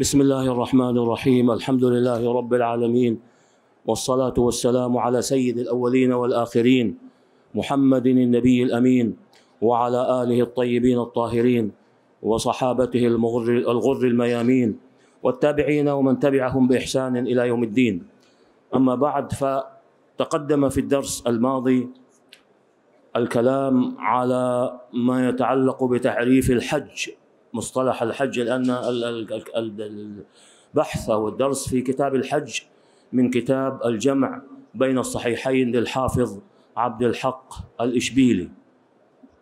بسم الله الرحمن الرحيم الحمد لله رب العالمين والصلاة والسلام على سيد الأولين والآخرين محمد النبي الأمين وعلى آله الطيبين الطاهرين وصحابته المغر الغر الميامين والتابعين ومن تبعهم بإحسان إلى يوم الدين أما بعد فتقدم في الدرس الماضي الكلام على ما يتعلق بتعريف الحج مصطلح الحج لأن البحث أو الدرس في كتاب الحج من كتاب الجمع بين الصحيحين للحافظ عبد الحق الإشبيلي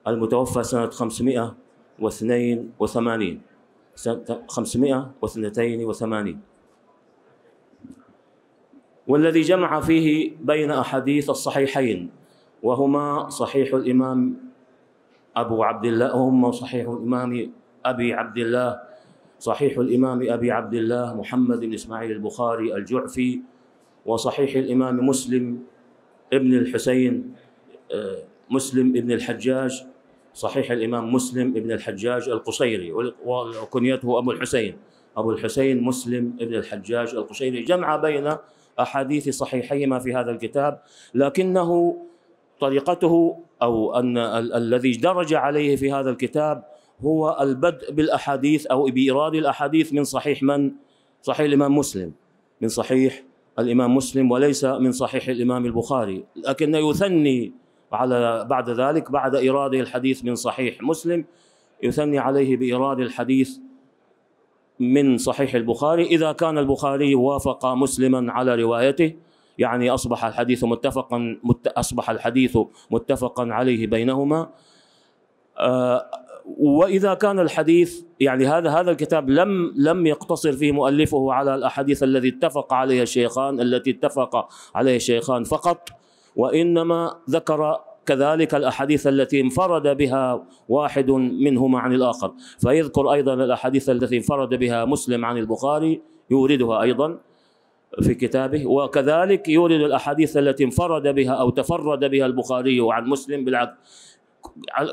المتوفى سنة 582 سنة 582 والذي جمع فيه بين أحاديث الصحيحين وهما صحيح الإمام أبو عبد الله وهما صحيح الإمام أبي عبد الله صحيح الإمام أبي عبد الله محمد بن إسماعيل البخاري الجعفي وصحيح الإمام مسلم ابن الحسين آه، مسلم ابن الحجاج صحيح الإمام مسلم ابن الحجاج القصيري وكنيته أبو الحسين أبو الحسين مسلم ابن الحجاج القشيري جمع بين أحاديث صحيحيهما في هذا الكتاب لكنه طريقته أو أن ال الذي درج عليه في هذا الكتاب هو البدء بالاحاديث او بايراد الاحاديث من صحيح من؟ صحيح الامام مسلم من صحيح الامام مسلم وليس من صحيح الامام البخاري، لكن يثني على بعد ذلك بعد ايراد الحديث من صحيح مسلم يثني عليه بايراد الحديث من صحيح البخاري اذا كان البخاري وافق مسلما على روايته يعني اصبح الحديث متفقا مت اصبح الحديث متفقا عليه بينهما آه، واذا كان الحديث يعني هذا هذا الكتاب لم لم يقتصر فيه مؤلفه على الاحاديث الذي اتفق عليها الشيخان التي اتفق عليها الشيخان فقط وانما ذكر كذلك الاحاديث التي انفرد بها واحد منهما عن الاخر فيذكر ايضا الاحاديث التي انفرد بها مسلم عن البخاري يوردها ايضا في كتابه وكذلك يورد الاحاديث التي انفرد بها او تفرد بها البخاري عن مسلم بالعكس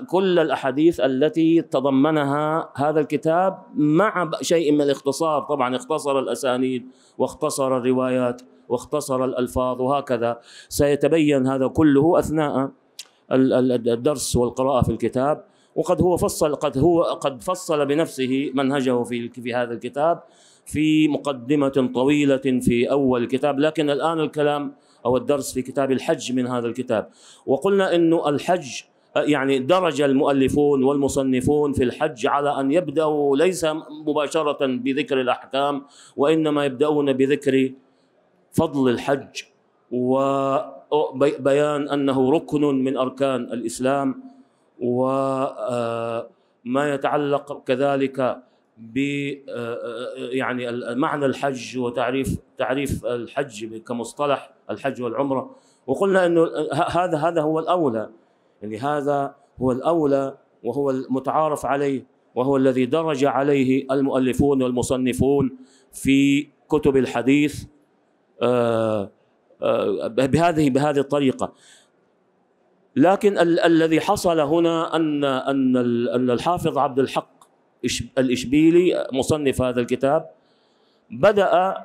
كل الاحاديث التي تضمنها هذا الكتاب مع شيء من الاختصار طبعا اختصر الاسانيد واختصر الروايات واختصر الالفاظ وهكذا سيتبين هذا كله اثناء الدرس والقراءه في الكتاب وقد هو فصل قد هو قد فصل بنفسه منهجه في في هذا الكتاب في مقدمه طويله في اول الكتاب لكن الان الكلام او الدرس في كتاب الحج من هذا الكتاب وقلنا انه الحج يعني درج المؤلفون والمصنفون في الحج على ان يبداوا ليس مباشره بذكر الاحكام وانما يبداون بذكر فضل الحج وبيان انه ركن من اركان الاسلام وما آه، يتعلق كذلك ب آه، يعني معنى الحج وتعريف تعريف الحج كمصطلح الحج والعمره وقلنا انه هذا هذا هو الاولى يعني هذا هو الأولى وهو المتعارف عليه وهو الذي درج عليه المؤلفون والمصنفون في كتب الحديث آه، آه، بهذه بهذه الطريقة لكن ال الذي حصل هنا أن أن أن الحافظ عبد الحق الإشبيلي مصنف هذا الكتاب بدأ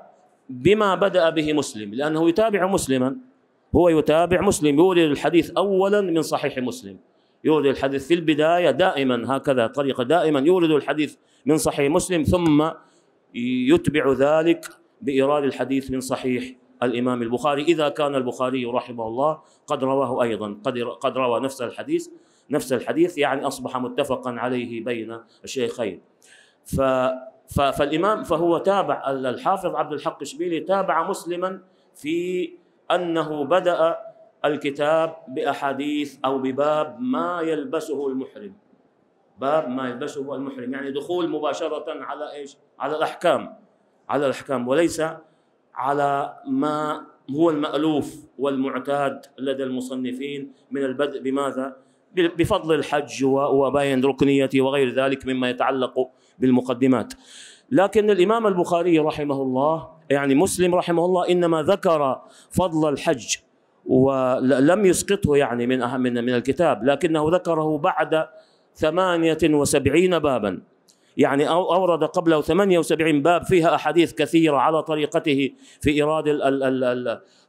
بما بدأ به مسلم لأنه يتابع مسلما هو يتابع مسلم يورد الحديث أولا من صحيح مسلم يورد الحديث في البداية دائما هكذا طريقة دائما يورد الحديث من صحيح مسلم ثم يتبع ذلك بإيراد الحديث من صحيح الإمام البخاري إذا كان البخاري رحمه الله قد رواه أيضا قد قد روى نفس الحديث نفس الحديث يعني أصبح متفقا عليه بين الشيخين ف فالإمام فهو تابع الحافظ عبد الحق الشبيلي تابع مسلما في أنه بدأ الكتاب بأحاديث أو بباب ما يلبسه المحرم باب ما يلبسه المحرم يعني دخول مباشرة على إيش على الأحكام على الأحكام وليس على ما هو المألوف والمعتاد لدى المصنفين من البدء بماذا بفضل الحج وباين ركنيته وغير ذلك مما يتعلق بالمقدمات لكن الإمام البخاري رحمه الله يعني مسلم رحمه الله إنما ذكر فضل الحج ولم يسقطه يعني من أهم من, الكتاب لكنه ذكره بعد ثمانية وسبعين بابا يعني أورد قبله 78 باب فيها أحاديث كثيرة على طريقته في إيراد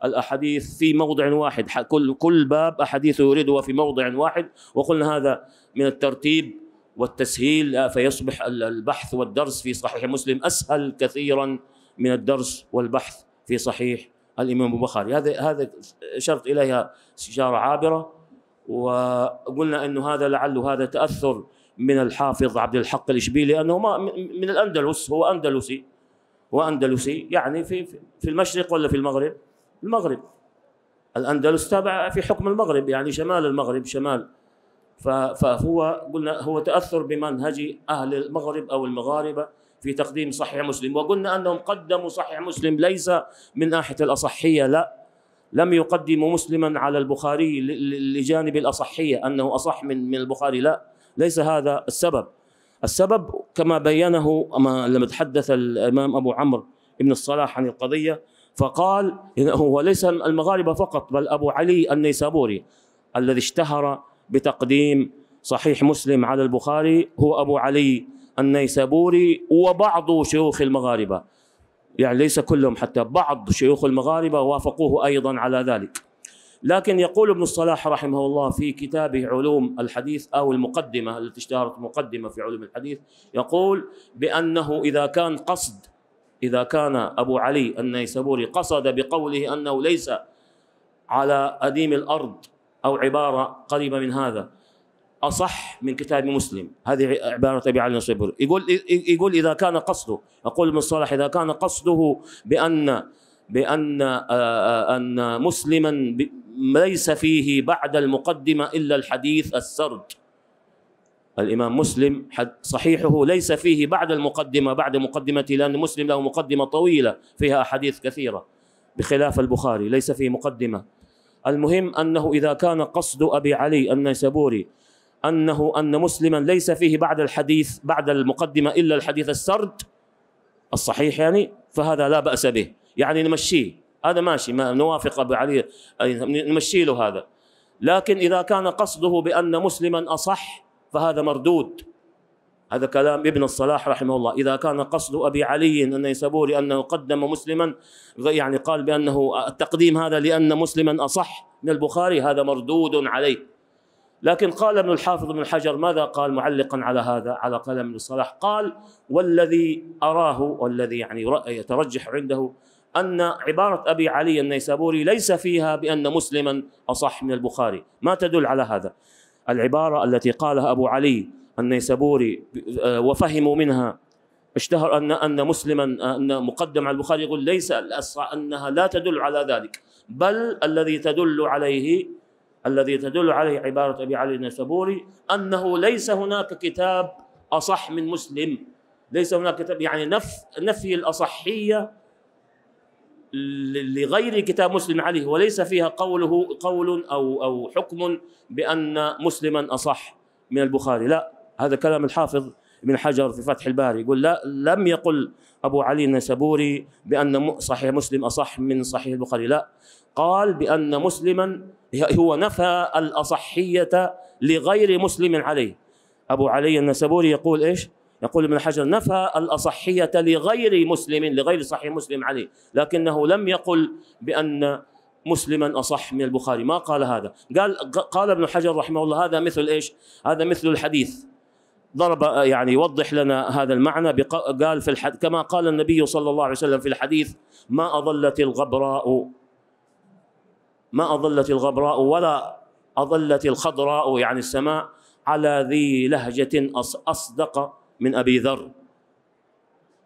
الأحاديث في موضع واحد كل كل باب أحاديثه يريدها في موضع واحد وقلنا هذا من الترتيب والتسهيل فيصبح البحث والدرس في صحيح مسلم اسهل كثيرا من الدرس والبحث في صحيح الامام البخاري هذا هذا اشرت اليها اشاره عابره وقلنا انه هذا لعله هذا تاثر من الحافظ عبد الحق الاشبيلي لانه ما من الاندلس هو اندلسي هو اندلسي يعني في في المشرق ولا في المغرب؟ المغرب الاندلس تابع في حكم المغرب يعني شمال المغرب شمال فهو قلنا هو تاثر بمنهج اهل المغرب او المغاربه في تقديم صحيح مسلم وقلنا انهم قدموا صحيح مسلم ليس من ناحيه الاصحيه لا لم يقدموا مسلما على البخاري لجانب الاصحيه انه اصح من من البخاري لا ليس هذا السبب السبب كما بينه لما تحدث الامام ابو عمرو بن الصلاح عن القضيه فقال هو ليس المغاربه فقط بل ابو علي النيسابوري الذي اشتهر بتقديم صحيح مسلم على البخاري هو أبو علي النيسابوري وبعض شيوخ المغاربة يعني ليس كلهم حتى بعض شيوخ المغاربة وافقوه أيضا على ذلك لكن يقول ابن الصلاح رحمه الله في كتابه علوم الحديث أو المقدمة التي اشتهرت مقدمة في علوم الحديث يقول بأنه إذا كان قصد إذا كان أبو علي النيسابوري قصد بقوله أنه ليس على أديم الأرض أو عبارة قريبة من هذا أصح من كتاب مسلم هذه عبارة أبي علي النصيبوري يقول يقول إذا كان قصده أقول ابن الصلاح إذا كان قصده بأن بأن آه، أن مسلما ليس فيه بعد المقدمة إلا الحديث السرد الإمام مسلم صحيحه ليس فيه بعد المقدمة بعد مقدمته لأن مسلم له مقدمة طويلة فيها أحاديث كثيرة بخلاف البخاري ليس فيه مقدمة المهم أنه إذا كان قصد أبي علي النيسابوري أنه أن مسلما ليس فيه بعد الحديث بعد المقدمة إلا الحديث السرد الصحيح يعني فهذا لا بأس به يعني نمشيه هذا ماشي ما نوافق أبي علي نمشي له هذا لكن إذا كان قصده بأن مسلما أصح فهذا مردود هذا كلام ابن الصلاح رحمه الله إذا كان قصد أبي علي النيسابوري أنه قدم مسلما يعني قال بأنه التقديم هذا لأن مسلما أصح من البخاري هذا مردود عليه لكن قال ابن الحافظ ابن حجر ماذا قال معلقا على هذا على قلم ابن الصلاح قال والذي أراه والذي يعني يترجح عنده أن عبارة أبي علي النيسابوري ليس فيها بأن مسلما أصح من البخاري ما تدل على هذا العبارة التي قالها أبو علي النيسابوري آه، وفهموا منها اشتهر ان ان مسلما آه، ان مقدم على البخاري يقول ليس الاسرى انها لا تدل على ذلك بل الذي تدل عليه الذي تدل عليه عباره ابي علي النيسابوري انه ليس هناك كتاب اصح من مسلم ليس هناك كتاب يعني نف نفي الاصحيه لغير كتاب مسلم عليه وليس فيها قوله قول او او حكم بان مسلما اصح من البخاري لا هذا كلام الحافظ ابن حجر في فتح الباري يقول لا لم يقل أبو علي النسابوري بأن صحيح مسلم أصح من صحيح البخاري لا قال بأن مسلما هو نفى الأصحية لغير مسلم عليه أبو علي النسابوري يقول إيش يقول ابن حجر نفى الأصحية لغير مسلم لغير صحيح مسلم عليه لكنه لم يقل بأن مسلما اصح من البخاري ما قال هذا قال قال ابن حجر رحمه الله هذا مثل ايش هذا مثل الحديث ضرب آه، يعني يوضح لنا هذا المعنى قال في الحد كما قال النبي صلى الله عليه وسلم في الحديث ما أضلت الغبراء ما أضلت الغبراء ولا أضلت الخضراء يعني السماء على ذي لهجة أصدق من أبي ذر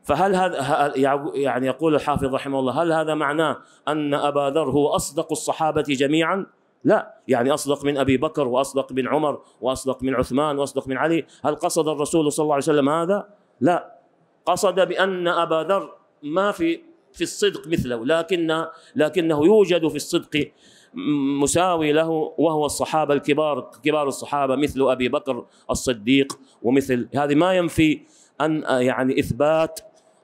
فهل هذا يعني يقول الحافظ رحمه الله هل هذا معناه أن أبا ذر هو أصدق الصحابة جميعا لا يعني أصدق من أبي بكر وأصدق من عمر وأصدق من عثمان وأصدق من علي هل قصد الرسول صلى الله عليه وسلم هذا؟ لا قصد بأن أبا ذر ما في في الصدق مثله لكن لكنه يوجد في الصدق مساوي له وهو الصحابة الكبار كبار الصحابة مثل أبي بكر الصديق ومثل هذه ما ينفي أن يعني إثبات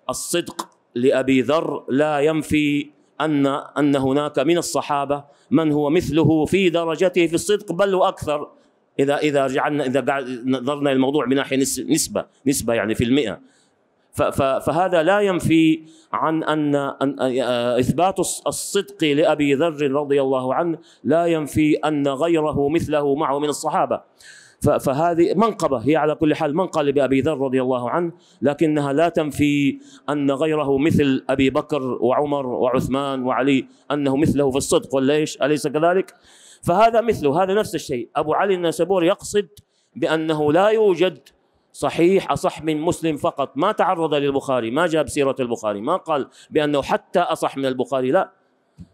الصدق لأبي ذر لا ينفي أن أن هناك من الصحابة من هو مثله في درجته في الصدق بل وأكثر إذا إذا جعلنا إذا نظرنا الموضوع من ناحية نسبة نسبة يعني في المئة فهذا لا ينفي عن أن إثبات الصدق لأبي ذر رضي الله عنه لا ينفي أن غيره مثله معه من الصحابة فهذه منقبة هي على كل حال منقلة بأبي ذر رضي الله عنه لكنها لا تنفي أن غيره مثل أبي بكر وعمر وعثمان وعلي أنه مثله في الصدق وليش أليس كذلك فهذا مثله هذا نفس الشيء أبو علي الناسبور يقصد بأنه لا يوجد صحيح أصح من مسلم فقط ما تعرض للبخاري ما جاب سيرة البخاري ما قال بأنه حتى أصح من البخاري لا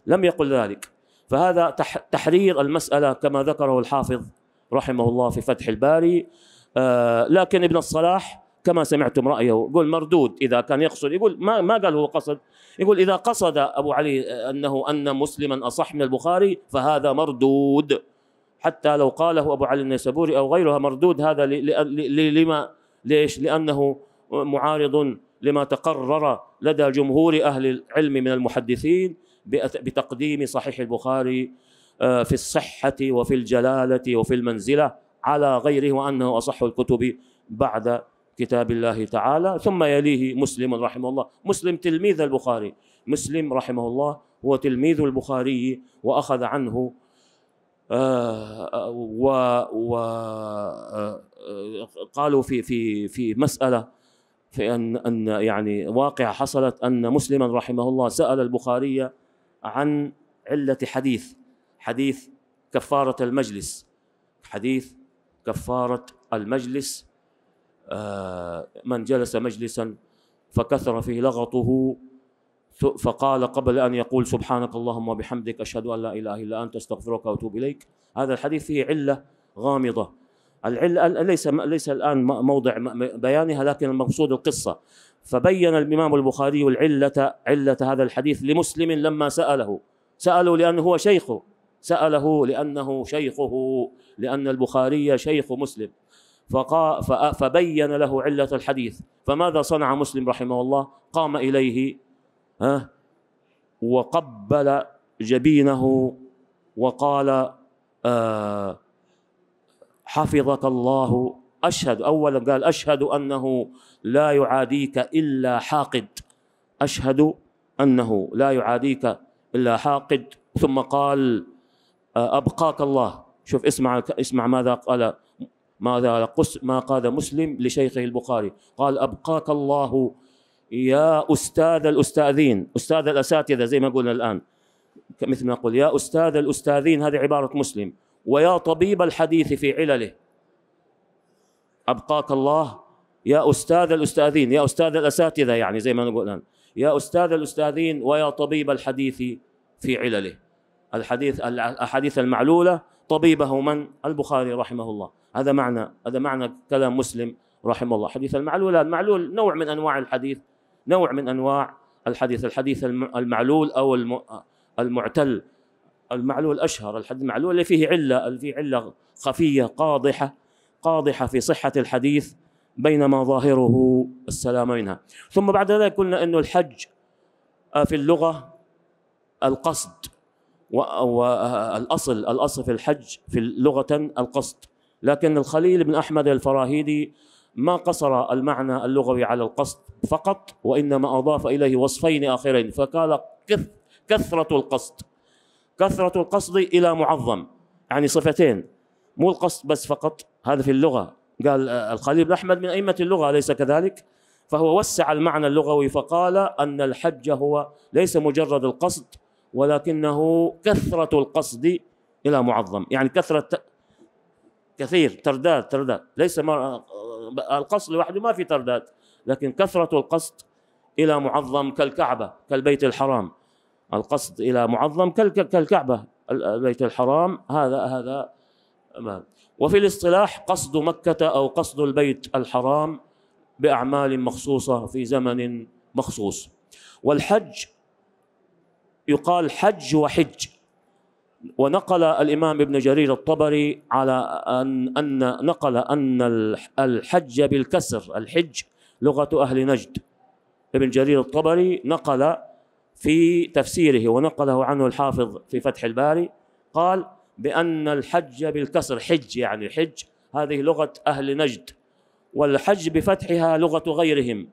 لم يقل ذلك فهذا تحرير المسألة كما ذكره الحافظ رحمه الله في فتح الباري آه، لكن ابن الصلاح كما سمعتم رأيه يقول مردود إذا كان يقصد يقول ما, ما قال هو قصد يقول إذا قصد أبو علي أنه أن مسلما أصح من البخاري فهذا مردود حتى لو قاله أبو علي النيسابوري أو غيرها مردود هذا لما ليش لأنه معارض لما تقرر لدى جمهور أهل العلم من المحدثين بتقديم صحيح البخاري آه، في الصحة وفي الجلالة وفي المنزلة على غيره وأنه أصح الكتب بعد كتاب الله تعالى ثم يليه مسلم رحمه الله مسلم تلميذ البخاري مسلم رحمه الله هو تلميذ البخاري وأخذ عنه آه و, و آه، قالوا في في في مسألة في أن أن يعني واقعة حصلت أن مسلما رحمه الله سأل البخاري عن علة حديث حديث كفارة المجلس حديث كفارة المجلس آه، من جلس مجلسا فكثر فيه لغطه فقال قبل أن يقول سبحانك اللهم وبحمدك أشهد أن لا إله إلا أنت أستغفرك وأتوب إليك هذا الحديث فيه علة غامضة العلة ليس ليس الآن موضع بيانها لكن المقصود القصة فبين الإمام البخاري العلة علة هذا الحديث لمسلم لما سأله سأله لأنه هو شيخه سأله لأنه شيخه لأن البخاري شيخ مسلم فبين له علة الحديث فماذا صنع مسلم رحمه الله قام إليه ها وقبل جبينه وقال آه، حفظك الله أشهد أولا قال أشهد أنه لا يعاديك إلا حاقد أشهد أنه لا يعاديك إلا حاقد ثم قال ابقاك الله شوف اسمع اسمع ماذا قال ماذا قس ما قال مسلم لشيخه البخاري قال ابقاك الله يا استاذ الاستاذين استاذ الاساتذه زي ما قلنا الان مثل ما نقول يا استاذ الاستاذين هذه عباره مسلم ويا طبيب الحديث في علله ابقاك الله يا استاذ الاستاذين يا استاذ الاساتذه يعني زي ما نقول الان يا استاذ الاستاذين ويا طبيب الحديث في علله الحديث الاحاديث المعلوله طبيبه من البخاري رحمه الله هذا معنى هذا معنى كلام مسلم رحمه الله حديث المعلوله المعلول نوع من انواع الحديث نوع من انواع الحديث الحديث المعلول او المعتل المعلول اشهر الحديث المعلول اللي فيه عله اللي فيه عله خفيه قاضحه قاضحه في صحه الحديث بينما ظاهره السلام منها ثم بعد ذلك قلنا انه الحج آه، في اللغه القصد والأصل الأصل في الحج في لغة القصد لكن الخليل بن أحمد الفراهيدي ما قصر المعنى اللغوي على القصد فقط وإنما أضاف إليه وصفين آخرين فقال كثرة القصد كثرة القصد إلى معظم يعني صفتين مو القصد بس فقط هذا في اللغة قال الخليل بن أحمد من أئمة اللغة أليس كذلك؟ فهو وسع المعنى اللغوي فقال أن الحج هو ليس مجرد القصد ولكنه كثرة القصد إلى معظم يعني كثرة كثير ترداد ترداد ليس ما القصد لوحده ما في ترداد لكن كثرة القصد إلى معظم كالكعبة كالبيت الحرام القصد إلى معظم كالكعبة البيت الحرام هذا هذا وفي الاصطلاح قصد مكة أو قصد البيت الحرام بأعمال مخصوصة في زمن مخصوص والحج يقال حج وحج ونقل الإمام ابن جرير الطبري على أن, أن نقل أن الحج بالكسر الحج لغة أهل نجد ابن جرير الطبري نقل في تفسيره ونقله عنه الحافظ في فتح الباري قال بأن الحج بالكسر حج يعني حج هذه لغة أهل نجد والحج بفتحها لغة غيرهم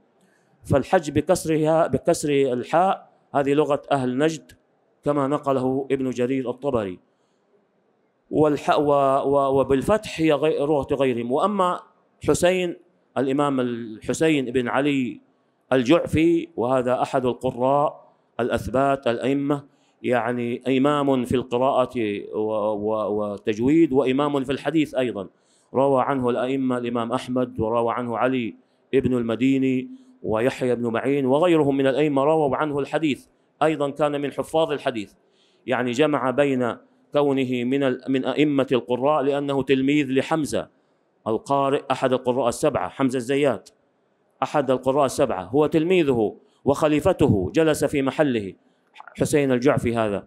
فالحج بكسرها بكسر الحاء هذه لغة أهل نجد كما نقله ابن جرير الطبري والح وبالفتح هي لغة غيرهم وأما حسين الإمام الحسين بن علي الجعفي وهذا أحد القراء الأثبات الأئمة يعني إمام في القراءة والتجويد وإمام في الحديث أيضا روى عنه الأئمة الإمام أحمد وروى عنه علي ابن المديني ويحيى بن معين وغيرهم من الأئمة رووا عنه الحديث أيضا كان من حفاظ الحديث يعني جمع بين كونه من من أئمة القراء لأنه تلميذ لحمزة القارئ أحد القراء السبعة حمزة الزيات أحد القراء السبعة هو تلميذه وخليفته جلس في محله حسين الجعفي هذا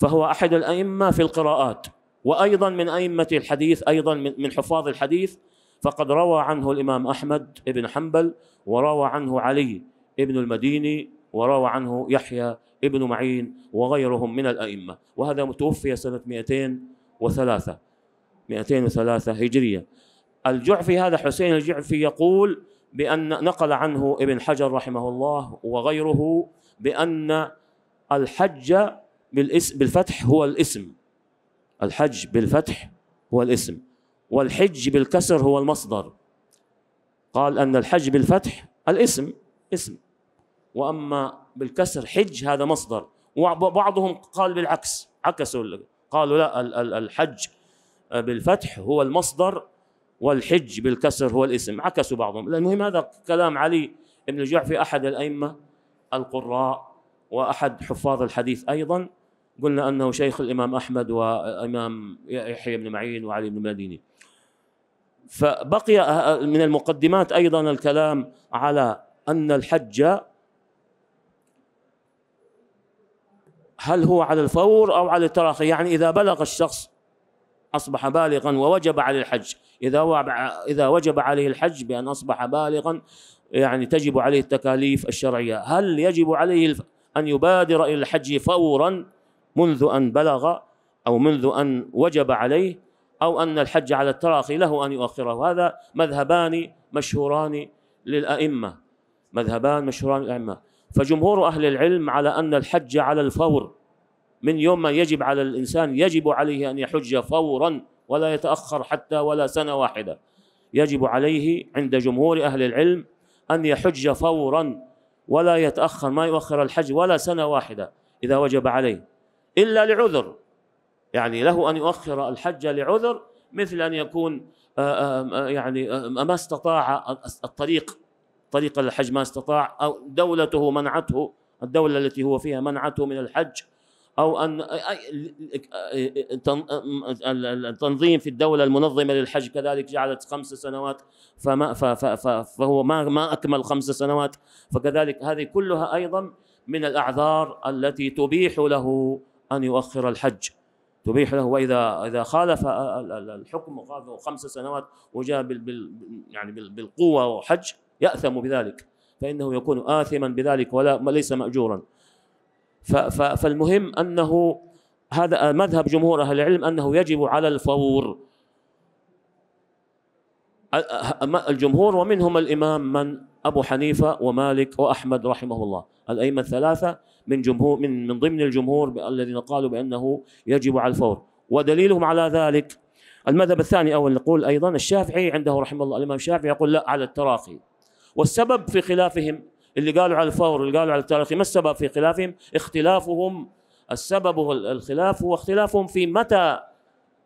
فهو أحد الأئمة في القراءات وأيضا من أئمة الحديث أيضا من حفاظ الحديث فقد روى عنه الإمام أحمد بن حنبل وروى عنه علي بن المديني وروى عنه يحيى ابن معين وغيرهم من الأئمة وهذا متوفي سنة 203 203 هجرية الجعفي هذا حسين الجعفي يقول بأن نقل عنه ابن حجر رحمه الله وغيره بأن الحج بالاسم بالفتح هو الاسم الحج بالفتح هو الاسم والحج بالكسر هو المصدر قال أن الحج بالفتح الاسم اسم وأما بالكسر حج هذا مصدر وبعضهم قال بالعكس عكسوا قالوا لا الحج بالفتح هو المصدر والحج بالكسر هو الاسم عكسوا بعضهم المهم هذا كلام علي بن في أحد الأئمة القراء وأحد حفاظ الحديث أيضا قلنا أنه شيخ الإمام أحمد وإمام يحيى بن معين وعلي بن المديني فبقي من المقدمات ايضا الكلام على ان الحج هل هو على الفور او على التراخي يعني اذا بلغ الشخص اصبح بالغا ووجب عليه الحج اذا اذا وجب عليه الحج بان اصبح بالغا يعني تجب عليه التكاليف الشرعيه هل يجب عليه ان يبادر الى الحج فورا منذ ان بلغ او منذ ان وجب عليه أو أن الحج على التراخي له أن يؤخره هذا مذهبان مشهوران للأئمة مذهبان مشهوران للأئمة فجمهور أهل العلم على أن الحج على الفور من يوم ما يجب على الإنسان يجب عليه أن يحج فورا ولا يتأخر حتى ولا سنة واحدة يجب عليه عند جمهور أهل العلم أن يحج فورا ولا يتأخر ما يؤخر الحج ولا سنة واحدة إذا وجب عليه إلا لعذر يعني له أن يؤخر الحج لعذر مثل أن يكون آه، آه، آه، يعني ما استطاع الطريق طريق الحج ما استطاع أو دولته منعته الدولة التي هو فيها منعته من الحج أو أن التنظيم في الدولة المنظمة للحج كذلك جعلت خمس سنوات فما فهو ما ما أكمل خمس سنوات فكذلك هذه كلها أيضا من الأعذار التي تبيح له أن يؤخر الحج تبيح له واذا اذا خالف الحكم وخالفه خمس سنوات وجاء بال يعني بالقوه وحج ياثم بذلك فانه يكون اثما بذلك ولا ليس ماجورا فالمهم انه هذا مذهب جمهور اهل العلم انه يجب على الفور الجمهور ومنهم الامام من ابو حنيفه ومالك واحمد رحمه الله الائمه الثلاثه من جمهور من من ضمن الجمهور الذين قالوا بانه يجب على الفور ودليلهم على ذلك المذهب الثاني او نقول ايضا الشافعي عنده رحمه الله الامام الشافعي يقول لا على التراخي والسبب في خلافهم اللي قالوا على الفور اللي قالوا على التراخي ما السبب في خلافهم اختلافهم السبب هو الخلاف هو اختلافهم في متى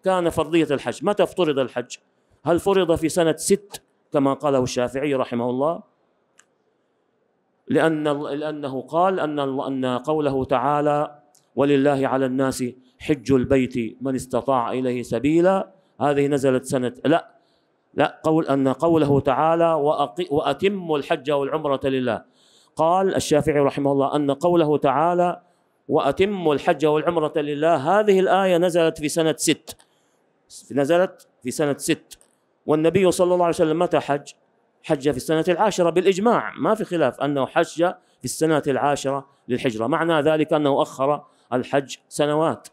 كان فرضيه الحج متى افترض الحج هل فرض في سنه ست كما قاله الشافعي رحمه الله لأن لأنه قال أن أن قوله تعالى ولله على الناس حج البيت من استطاع إليه سبيلا هذه نزلت سنة لا لا قول أن قوله تعالى وأتم الحج والعمرة لله قال الشافعي رحمه الله أن قوله تعالى وأتم الحج والعمرة لله هذه الآية نزلت في سنة ست نزلت في سنة ست والنبي صلى الله عليه وسلم متى حج؟ حج في السنة العاشرة بالإجماع ما في خلاف أنه حج في السنة العاشرة للحجرة معنى ذلك أنه أخر الحج سنوات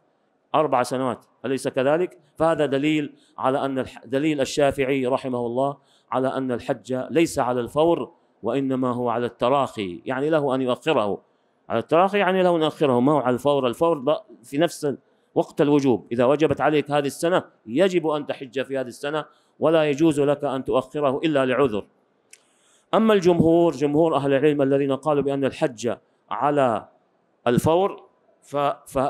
أربع سنوات أليس كذلك؟ فهذا دليل على أن دليل الشافعي رحمه الله على أن الحج ليس على الفور وإنما هو على التراخي يعني له أن يؤخره على التراخي يعني له أن يؤخره ما هو على الفور الفور في نفس وقت الوجوب إذا وجبت عليك هذه السنة يجب أن تحج في هذه السنة ولا يجوز لك أن تؤخره إلا لعذر أما الجمهور جمهور أهل العلم الذين قالوا بأن الحج على الفور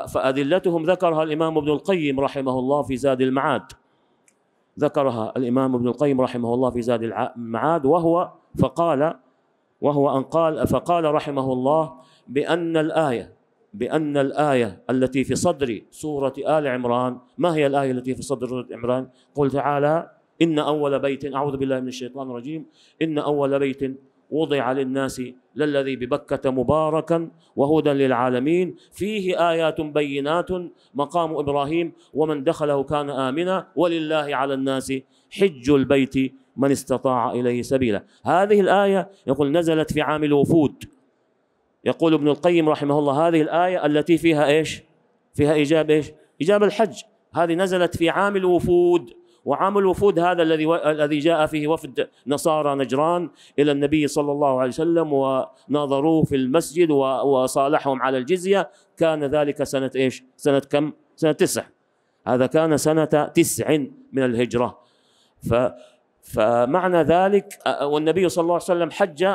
فأدلتهم ذكرها الإمام ابن القيم رحمه الله في زاد المعاد ذكرها الإمام ابن القيم رحمه الله في زاد المعاد وهو فقال وهو أن قال فقال رحمه الله بأن الآية بأن الآية التي في صدر سورة آل عمران ما هي الآية التي في صدر عمران قل تعالى إن أول بيت أعوذ بالله من الشيطان الرجيم إن أول بيت وضع للناس للذي ببكة مباركا وهدى للعالمين فيه آيات بينات مقام إبراهيم ومن دخله كان آمنا ولله على الناس حج البيت من استطاع إليه سبيلا هذه الآية يقول نزلت في عام الوفود يقول ابن القيم رحمه الله هذه الآية التي فيها إيش فيها إجابة إيش إجابة الحج هذه نزلت في عام الوفود وعام الوفود هذا الذي و... الذي جاء فيه وفد نصارى نجران الى النبي صلى الله عليه وسلم وناظروه في المسجد و... وصالحهم على الجزيه كان ذلك سنه ايش؟ سنه كم؟ سنه تسع هذا كان سنه تسع من الهجره ف فمعنى ذلك والنبي صلى الله عليه وسلم حج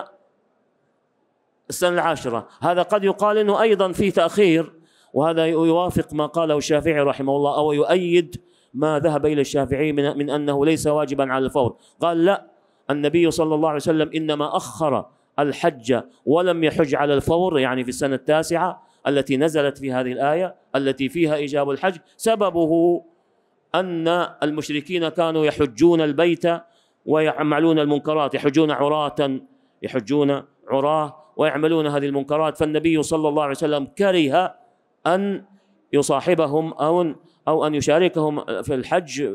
السنة العاشرة هذا قد يقال أنه أيضا في تأخير وهذا يوافق ما قاله الشافعي رحمه الله أو يؤيد ما ذهب إلى الشافعي من, من أنه ليس واجبا على الفور قال لا النبي صلى الله عليه وسلم إنما أخر الحج ولم يحج على الفور يعني في السنة التاسعة التي نزلت في هذه الآية التي فيها إيجاب الحج سببه أن المشركين كانوا يحجون البيت ويعملون المنكرات يحجون عراة يحجون عراه ويعملون هذه المنكرات فالنبي صلى الله عليه وسلم كره أن يصاحبهم أو أو أن يشاركهم في الحج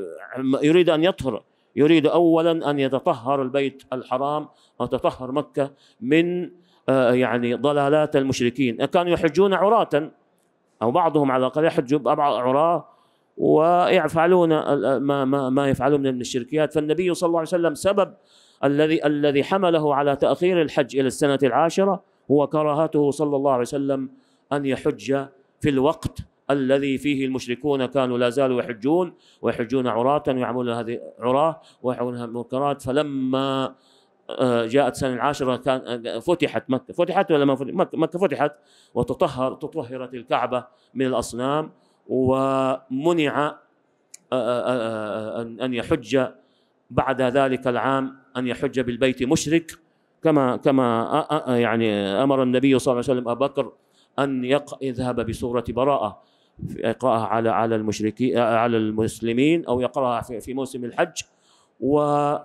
يريد أن يطهر يريد أولا أن يتطهر البيت الحرام أو تطهر مكة من آه، يعني ضلالات المشركين كانوا يحجون عراة أو بعضهم على الأقل يحج عراة ويفعلون ما, ما, ما يفعلون من الشركيات فالنبي صلى الله عليه وسلم سبب الذي الذي حمله على تأخير الحج إلى السنة العاشرة هو كراهته صلى الله عليه وسلم أن يحج في الوقت الذي فيه المشركون كانوا لا زالوا يحجون ويحجون عراة ويعملون هذه عراة ويحجون المنكرات فلما آه، جاءت سنة العاشرة كان آه، فتحت مكة فتحت ولا ما فتحت مكة, مكة فتحت وتطهر تطهرت الكعبة من الأصنام ومنع آه، أن يحج بعد ذلك العام أن يحج بالبيت مشرك كما كما يعني أمر النبي صلى الله عليه وسلم أبا بكر أن يذهب بسورة براءة يقراها على على المشركين على المسلمين او يقراها في, في موسم الحج وصار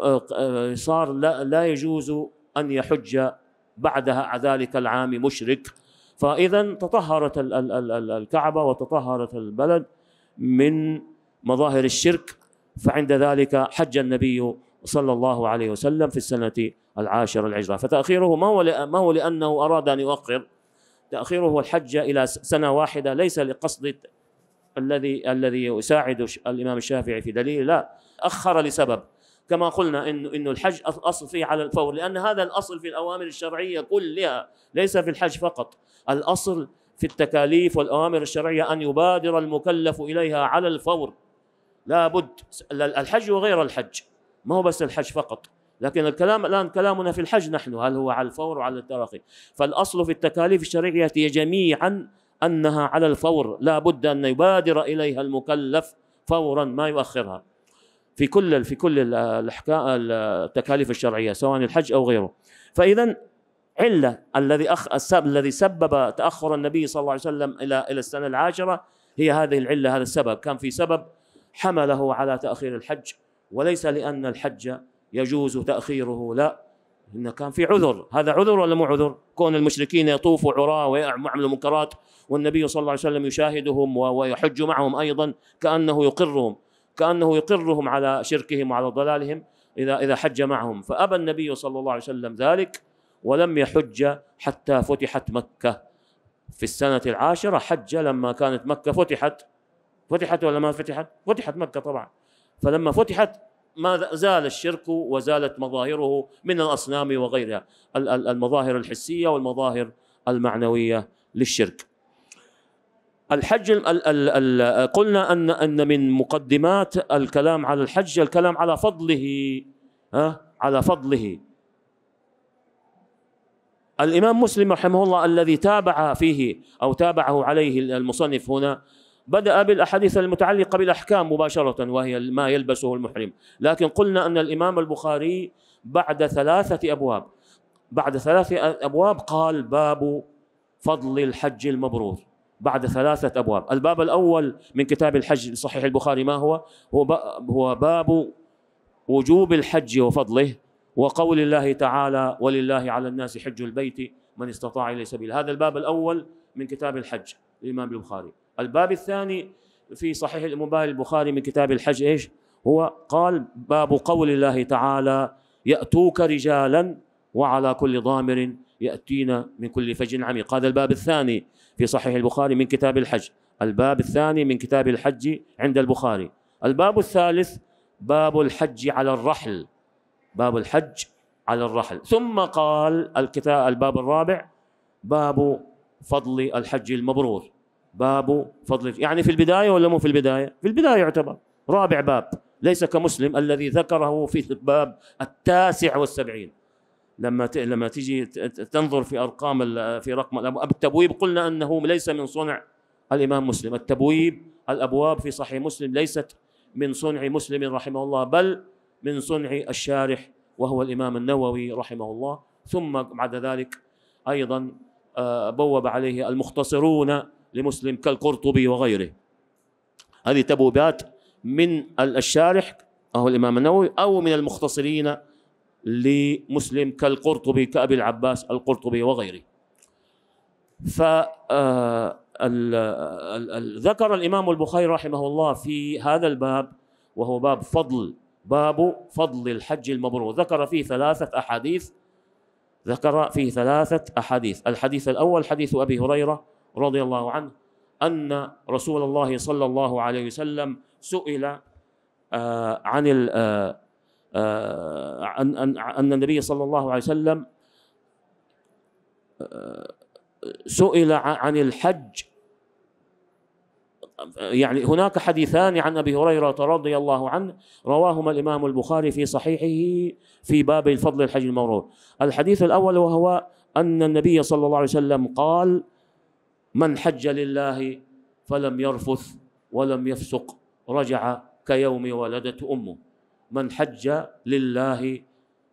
آه، آه، لا, لا يجوز ان يحج بعدها ذلك العام مشرك فاذا تطهرت الكعبه وتطهرت البلد من مظاهر الشرك فعند ذلك حج النبي صلى الله عليه وسلم في السنه العاشره الهجرة فتاخيره ما هو ما هو لانه اراد ان يؤخر تأخيره الحج إلى سنة واحدة ليس لقصد الذي الذي يساعد الإمام الشافعي في دليل لا أخر لسبب كما قلنا إن إنه الحج الأصل فيه على الفور لأن هذا الأصل في الأوامر الشرعية كلها ليس في الحج فقط الأصل في التكاليف والأوامر الشرعية أن يبادر المكلف إليها على الفور لا بد الحج وغير الحج ما هو بس الحج فقط لكن الكلام الآن كلامنا في الحج نحن هل هو على الفور وعلى التراخي فالأصل في التكاليف الشرعية جميعا أنها على الفور لا بد أن يبادر إليها المكلف فورا ما يؤخرها في كل في كل الاحكام التكاليف الشرعية سواء الحج أو غيره فإذا علة الذي أخ السبب الذي سبب تأخر النبي صلى الله عليه وسلم إلى إلى السنة العاشرة هي هذه العلة هذا السبب كان في سبب حمله على تأخير الحج وليس لأن الحج يجوز تاخيره لا إن كان في عذر هذا عذر ولا مو عذر كون المشركين يطوفوا عراه ويعملوا منكرات والنبي صلى الله عليه وسلم يشاهدهم ويحج معهم ايضا كانه يقرهم كانه يقرهم على شركهم وعلى ضلالهم اذا اذا حج معهم فابى النبي صلى الله عليه وسلم ذلك ولم يحج حتى فتحت مكه في السنه العاشره حج لما كانت مكه فتحت فتحت ولا ما فتحت؟ فتحت مكه طبعا فلما فتحت ما زال الشرك وزالت مظاهره من الاصنام وغيرها المظاهر الحسيه والمظاهر المعنويه للشرك. الحج قلنا ان ان من مقدمات الكلام على الحج الكلام على فضله ها على فضله الامام مسلم رحمه الله الذي تابع فيه او تابعه عليه المصنف هنا بدأ بالأحاديث المتعلقة بالأحكام مباشرة وهي ما يلبسه المحرم لكن قلنا أن الإمام البخاري بعد ثلاثة أبواب بعد ثلاثة أبواب قال باب فضل الحج المبرور بعد ثلاثة أبواب الباب الأول من كتاب الحج صحيح البخاري ما هو هو باب وجوب الحج وفضله وقول الله تعالى ولله على الناس حج البيت من استطاع إليه سبيل هذا الباب الأول من كتاب الحج الإمام البخاري الباب الثاني في صحيح المباه البخاري من كتاب الحج ايش؟ هو قال باب قول الله تعالى يأتوك رجالا وعلى كل ضامر يأتينا من كل فج عميق هذا الباب الثاني في صحيح البخاري من كتاب الحج الباب الثاني من كتاب الحج عند البخاري الباب الثالث باب الحج على الرحل باب الحج على الرحل ثم قال الكتاب الباب الرابع باب فضل الحج المبرور باب فضل يعني في البداية ولا مو في البداية في البداية يعتبر رابع باب ليس كمسلم الذي ذكره في الباب التاسع والسبعين لما لما تجي تنظر في ارقام في رقم التبويب قلنا انه ليس من صنع الامام مسلم، التبويب الابواب في صحيح مسلم ليست من صنع مسلم رحمه الله بل من صنع الشارح وهو الامام النووي رحمه الله، ثم بعد ذلك ايضا آه، بوب عليه المختصرون لمسلم كالقرطبي وغيره هذه تبويبات من الشارح أو الإمام النووي أو من المختصرين لمسلم كالقرطبي كأبي العباس القرطبي وغيره ف آه، ذكر الإمام البخاري رحمه الله في هذا الباب وهو باب فضل باب فضل الحج المبرور ذكر فيه ثلاثة أحاديث ذكر فيه ثلاثة أحاديث الحديث الأول حديث أبي هريرة رضي الله عنه أن رسول الله صلى الله عليه وسلم سئل آه، عن آه، آه، أن النبي صلى الله عليه وسلم سئل عن الحج يعني هناك حديثان عن ابي هريره رضي الله عنه رواهما الامام البخاري في صحيحه في باب الفضل الحج المورود الحديث الاول وهو ان النبي صلى الله عليه وسلم قال من حج لله فلم يرفث ولم يفسق رجع كيوم ولدته امه من حج لله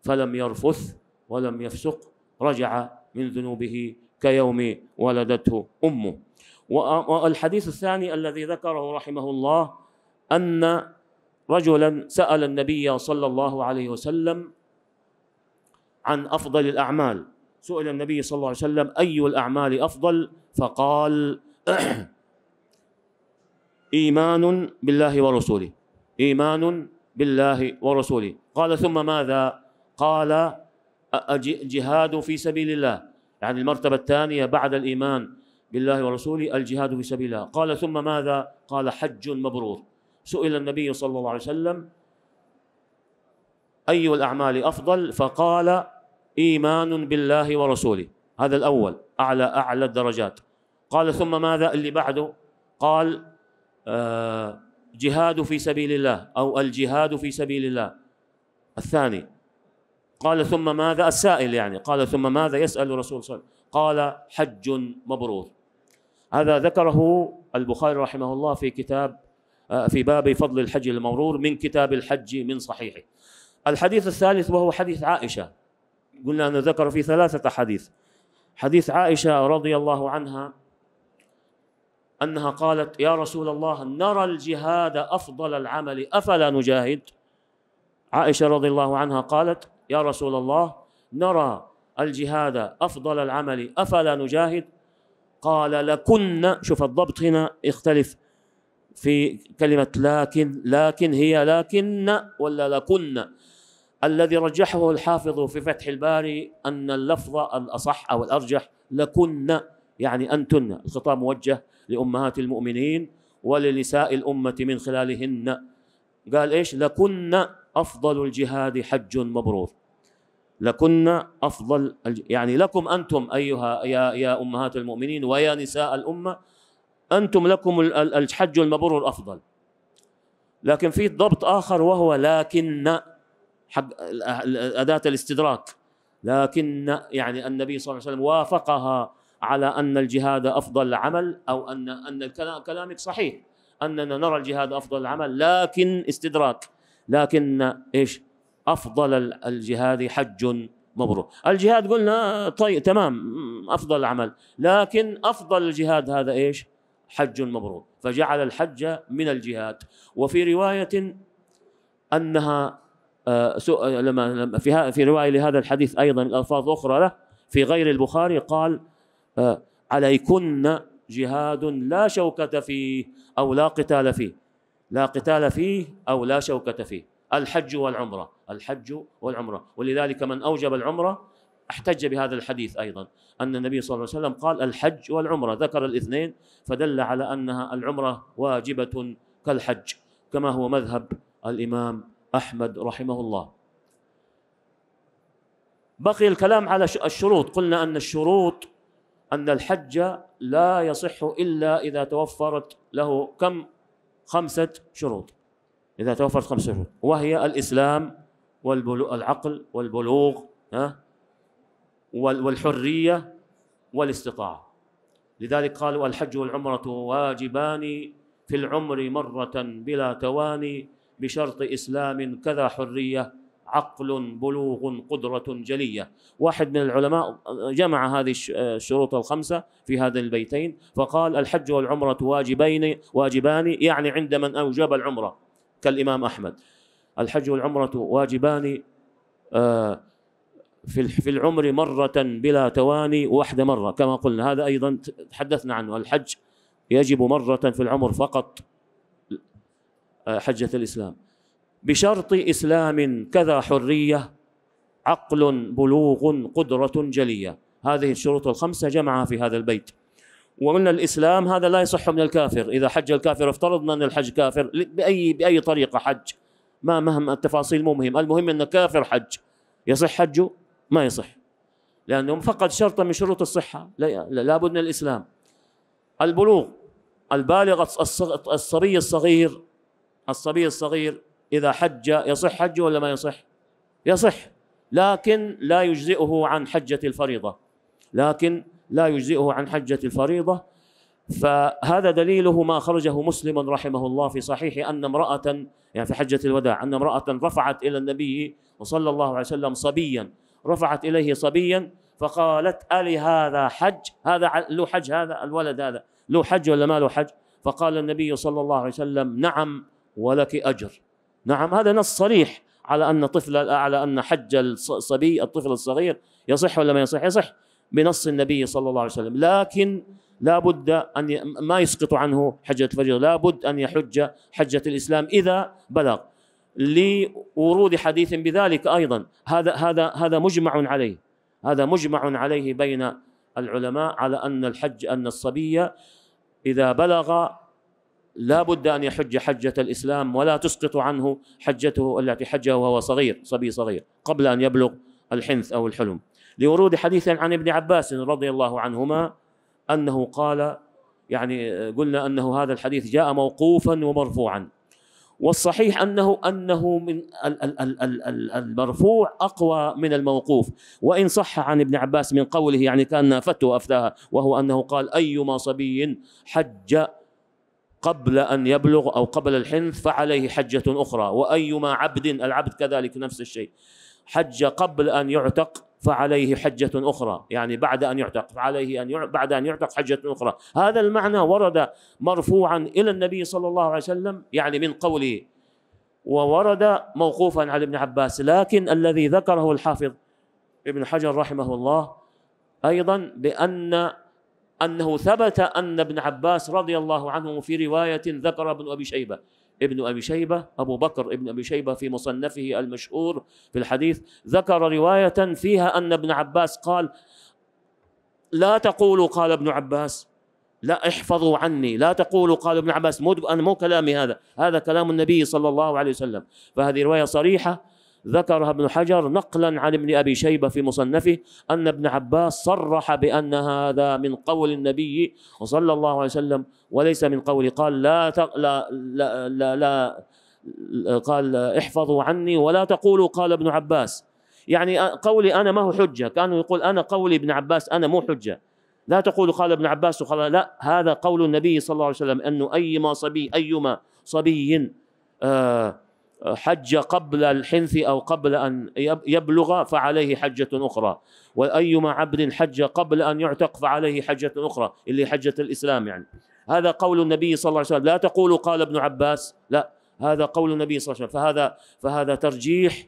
فلم يرفث ولم يفسق رجع من ذنوبه كيوم ولدته امه والحديث الثاني الذي ذكره رحمه الله ان رجلا سال النبي صلى الله عليه وسلم عن افضل الاعمال سئل النبي صلى الله عليه وسلم أي الأعمال أفضل فقال إيمان بالله ورسوله إيمان بالله ورسوله قال ثم ماذا قال جهاد في سبيل الله يعني المرتبة الثانية بعد الإيمان بالله ورسوله الجهاد في سبيل الله قال ثم ماذا قال حج مبرور سئل النبي صلى الله عليه وسلم أي الأعمال أفضل فقال إيمان بالله ورسوله هذا الأول أعلى أعلى الدرجات قال ثم ماذا اللي بعده قال آه، جهاد في سبيل الله أو الجهاد في سبيل الله الثاني قال ثم ماذا السائل يعني قال ثم ماذا يسأل رسول صلى الله عليه وسلم قال حج مبرور هذا ذكره البخاري رحمه الله في كتاب آه، في باب فضل الحج المبرور من كتاب الحج من صحيحه الحديث الثالث وهو حديث عائشه قلنا أنه ذكر في ثلاثة حديث حديث عائشة رضي الله عنها أنها قالت يا رسول الله نرى الجهاد أفضل العمل أفلا نجاهد عائشة رضي الله عنها قالت يا رسول الله نرى الجهاد أفضل العمل أفلا نجاهد قال لكن شوف الضبط هنا يختلف في كلمة لكن لكن هي لكن ولا لكن الذي رجحه الحافظ في فتح الباري أن اللفظ الأصح أو الأرجح لكن يعني أنتن الخطاب موجه لأمهات المؤمنين ولنساء الأمة من خلالهن قال إيش لكن أفضل الجهاد حج مبرور لكن أفضل يعني لكم أنتم أيها يا, يا أمهات المؤمنين ويا نساء الأمة أنتم لكم الحج المبرور أفضل لكن في ضبط آخر وهو لكن حق أداة الاستدراك لكن يعني النبي صلى الله عليه وسلم وافقها على أن الجهاد أفضل عمل أو أن أن كلامك صحيح أننا نرى الجهاد أفضل عمل لكن استدراك لكن إيش أفضل الجهاد حج مبرور الجهاد قلنا طيب تمام أفضل عمل لكن أفضل الجهاد هذا إيش حج مبرور فجعل الحج من الجهاد وفي رواية أنها آه، آه، لما في في روايه لهذا الحديث ايضا الفاظ اخرى له في غير البخاري قال آه، عليكن جهاد لا شوكة فيه أو لا قتال فيه لا قتال فيه أو لا شوكة فيه الحج والعمرة الحج والعمرة ولذلك من أوجب العمرة احتج بهذا الحديث أيضا أن النبي صلى الله عليه وسلم قال الحج والعمرة ذكر الاثنين فدل على أنها العمرة واجبة كالحج كما هو مذهب الإمام أحمد رحمه الله بقي الكلام على الشروط قلنا أن الشروط أن الحج لا يصح إلا إذا توفرت له كم خمسة شروط إذا توفرت خمسة شروط وهي الإسلام والعقل والبلوغ ها والحرية والاستطاعة لذلك قالوا الحج والعمرة واجبان في العمر مرة بلا تواني بشرط اسلام كذا حريه عقل بلوغ قدره جليه واحد من العلماء جمع هذه الشروط الخمسه في هذا البيتين فقال الحج والعمره واجبين واجبان يعني عند من اوجب العمره كالامام احمد الحج والعمره واجبان آه، في في العمر مرة بلا تواني واحدة مرة كما قلنا هذا أيضا تحدثنا عنه الحج يجب مرة في العمر فقط حجة الإسلام بشرط إسلام كذا حرية عقل بلوغ قدرة جلية هذه الشروط الخمسة جمعها في هذا البيت وقلنا الإسلام هذا لا يصح من الكافر إذا حج الكافر افترضنا أن الحج كافر بأي, بأي طريقة حج ما مهم التفاصيل مو مهم المهم أن كافر حج يصح حجه ما يصح لأنه فقد شرطا من شروط الصحة لابد من الإسلام البلوغ البالغ الصبي الصغير الصبي الصغير إذا حج يصح حجه ولا ما يصح؟ يصح لكن لا يجزئه عن حجة الفريضة لكن لا يجزئه عن حجة الفريضة فهذا دليله ما خرجه مسلم رحمه الله في صحيح أن امرأة يعني في حجة الوداع أن امرأة رفعت إلى النبي صلى الله عليه وسلم صبيا رفعت إليه صبيا فقالت ألي هذا حج هذا له حج هذا الولد هذا له حج ولا ما له حج فقال النبي صلى الله عليه وسلم نعم ولك أجر نعم هذا نص صريح على أن طفل على أن حج الصبي الطفل الصغير يصح ولا ما يصح يصح بنص النبي صلى الله عليه وسلم لكن لا بد أن ما يسقط عنه حجة الفريضة لا بد أن يحج حجة الإسلام إذا بلغ لورود حديث بذلك أيضا هذا هذا هذا مجمع عليه هذا مجمع عليه بين العلماء على أن الحج أن الصبي إذا بلغ لا بد أن يحج حجة الإسلام ولا تسقط عنه حجته التي حجها وهو صغير صبي صغير قبل أن يبلغ الحنث أو الحلم لورود حديث عن ابن عباس رضي الله عنهما أنه قال يعني قلنا أنه هذا الحديث جاء موقوفا ومرفوعا والصحيح انه انه من المرفوع اقوى من الموقوف وان صح عن ابن عباس من قوله يعني كان فتوى افتاها وهو انه قال ايما صبي حج قبل أن يبلغ أو قبل الحنث فعليه حجة أخرى وأيما عبد العبد كذلك نفس الشيء حج قبل أن يعتق فعليه حجة أخرى يعني بعد أن يعتق فعليه أن يعتق بعد أن يعتق حجة أخرى هذا المعنى ورد مرفوعا إلى النبي صلى الله عليه وسلم يعني من قوله وورد موقوفا على ابن عباس لكن الذي ذكره الحافظ ابن حجر رحمه الله أيضا بأن أنه ثبت أن ابن عباس رضي الله عنه في رواية ذكر ابن أبي شيبة ابن أبي شيبة أبو بكر ابن أبي شيبة في مصنفه المشهور في الحديث ذكر رواية فيها أن ابن عباس قال لا تقولوا قال ابن عباس لا احفظوا عني لا تقولوا قال ابن عباس مو أنا مو كلامي هذا هذا كلام النبي صلى الله عليه وسلم فهذه رواية صريحة ذكرها ابن حجر نقلا عن ابن ابي شيبه في مصنفه ان ابن عباس صرح بان هذا من قول النبي صلى الله عليه وسلم وليس من قول قال لا تق لا لا لا, لا قال احفظوا عني ولا تقولوا قال ابن عباس يعني قولي انا ما هو حجه كانوا يقول انا قولي ابن عباس انا مو حجه لا تقولوا قال ابن عباس وقال لا هذا قول النبي صلى الله عليه وسلم انه ايما صبي ايما صبي آه حج قبل الحنث أو قبل أن يبلغ فعليه حجة أخرى وأيما عبد حج قبل أن يعتق فعليه حجة أخرى اللي حجة الإسلام يعني هذا قول النبي صلى الله عليه وسلم لا تقولوا قال ابن عباس لا هذا قول النبي صلى الله عليه وسلم فهذا فهذا ترجيح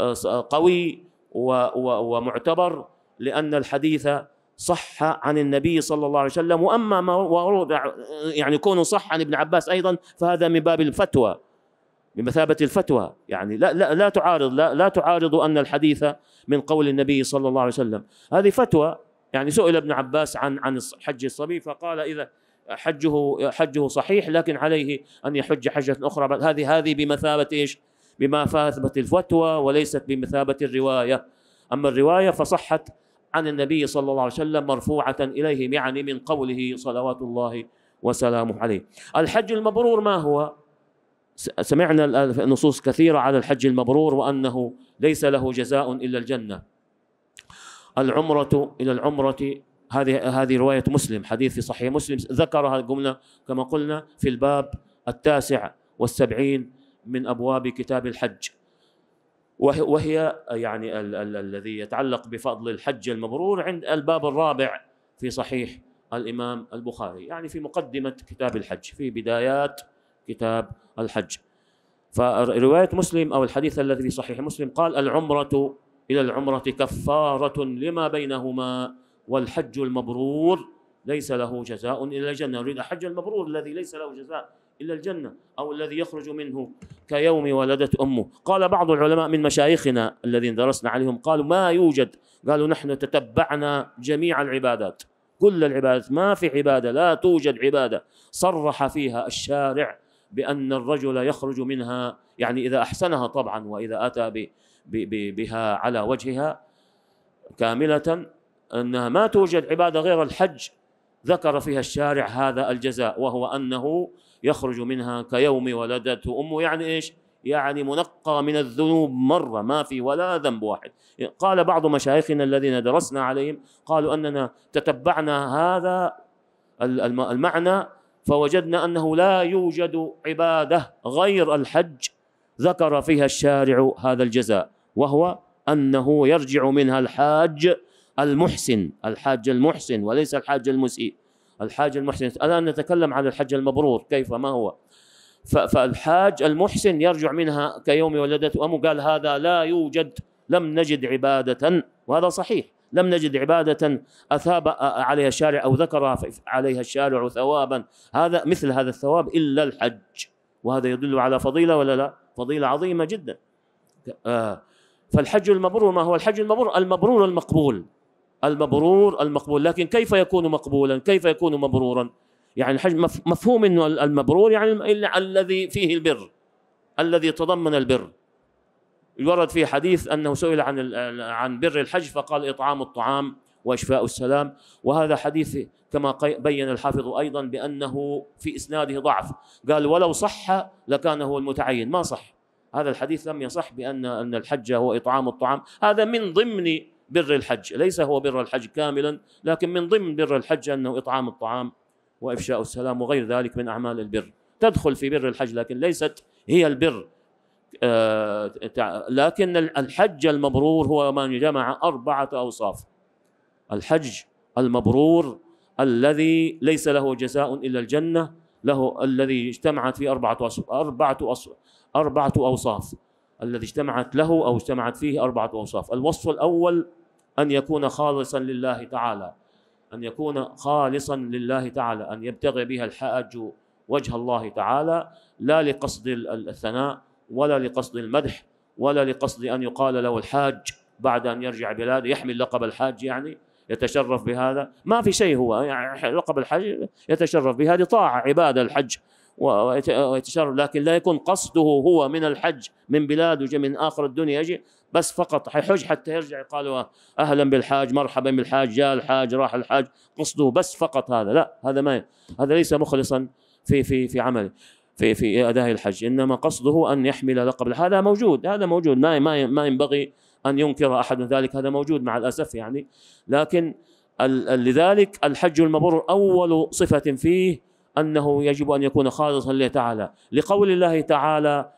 آه، قوي ومعتبر لأن الحديث صح عن النبي صلى الله عليه وسلم وأما ما يعني كونه صح عن ابن عباس أيضا فهذا من باب الفتوى بمثابة الفتوى يعني لا لا لا تعارض لا, لا تعارض أن الحديث من قول النبي صلى الله عليه وسلم هذه فتوى يعني سئل ابن عباس عن عن حج الصبي فقال إذا حجه حجه صحيح لكن عليه أن يحج حجة أخرى هذه هذه بمثابة إيش؟ بمثابة الفتوى وليست بمثابة الرواية أما الرواية فصحت عن النبي صلى الله عليه وسلم مرفوعة إليه يعني من قوله صلوات الله وسلامه عليه الحج المبرور ما هو؟ سمعنا نصوص كثيرة على الحج المبرور وأنه ليس له جزاء إلا الجنة العمرة إلى العمرة هذه هذه رواية مسلم حديث في صحيح مسلم ذكرها قمنا كما قلنا في الباب التاسع والسبعين من أبواب كتاب الحج وهي يعني ال ال الذي يتعلق بفضل الحج المبرور عند الباب الرابع في صحيح الإمام البخاري يعني في مقدمة كتاب الحج في بدايات كتاب الحج فرواية مسلم أو الحديث الذي في صحيح مسلم قال العمرة إلى العمرة كفارة لما بينهما والحج المبرور ليس له جزاء إلا الجنة نريد الحج المبرور الذي ليس له جزاء إلا الجنة أو الذي يخرج منه كيوم ولدت أمه قال بعض العلماء من مشايخنا الذين درسنا عليهم قالوا ما يوجد قالوا نحن تتبعنا جميع العبادات كل العبادات ما في عبادة لا توجد عبادة صرح فيها الشارع بأن الرجل يخرج منها يعني إذا أحسنها طبعا وإذا أتى بها على وجهها كاملة أنها ما توجد عبادة غير الحج ذكر فيها الشارع هذا الجزاء وهو أنه يخرج منها كيوم ولدته أمه يعني إيش؟ يعني منقى من الذنوب مرة ما في ولا ذنب واحد قال بعض مشايخنا الذين درسنا عليهم قالوا أننا تتبعنا هذا المعنى فوجدنا انه لا يوجد عباده غير الحج ذكر فيها الشارع هذا الجزاء وهو انه يرجع منها الحاج المحسن الحاج المحسن وليس الحاج المسيء الحاج المحسن الان نتكلم عن الحج المبرور كيف ما هو فالحاج المحسن يرجع منها كيوم ولدته امه قال هذا لا يوجد لم نجد عباده وهذا صحيح لم نجد عبادة أثاب عليها الشارع أو ذكر عليها الشارع ثوابا هذا مثل هذا الثواب إلا الحج وهذا يدل على فضيلة ولا لا فضيلة عظيمة جدا آه. فالحج المبرور ما هو الحج المبرور المبرور المقبول المبرور المقبول لكن كيف يكون مقبولا كيف يكون مبرورا يعني الحج مفهوم انه المبرور يعني الذي فيه البر الذي تضمن البر ورد في حديث انه سئل عن عن بر الحج فقال اطعام الطعام واشفاء السلام وهذا حديث كما بين الحافظ ايضا بانه في اسناده ضعف قال ولو صح لكان هو المتعين ما صح هذا الحديث لم يصح بان ان الحج هو اطعام الطعام هذا من ضمن بر الحج ليس هو بر الحج كاملا لكن من ضمن بر الحج انه اطعام الطعام وافشاء السلام وغير ذلك من اعمال البر تدخل في بر الحج لكن ليست هي البر آه، لكن الحج المبرور هو من جمع أربعة أوصاف الحج المبرور الذي ليس له جزاء إلا الجنة له الذي اجتمعت في أربعة أربعة أربعة أوصاف الذي اجتمعت له أو اجتمعت فيه أربعة أوصاف الوصف الأول أن يكون خالصا لله تعالى أن يكون خالصا لله تعالى أن يبتغي بها الحاج وجه الله تعالى لا لقصد الثناء ولا لقصد المدح ولا لقصد أن يقال له الحاج بعد أن يرجع بلاده يحمل لقب الحاج يعني يتشرف بهذا ما في شيء هو يعني لقب الحج يتشرف بهذه طاعة عبادة الحج ويتشرف لكن لا يكون قصده هو من الحج من بلاده من آخر الدنيا يجي بس فقط حيحج حتى يرجع قالوا أهلا بالحاج مرحبا بالحاج جاء الحاج راح الحاج قصده بس فقط هذا لا هذا ما هذا ليس مخلصا في في في عمله في في اداء الحج انما قصده ان يحمل لقب هذا موجود هذا موجود ما ما ما ينبغي ان ينكر احد ذلك هذا موجود مع الاسف يعني لكن لذلك الحج المبرور اول صفه فيه انه يجب ان يكون خالصا لله تعالى لقول الله تعالى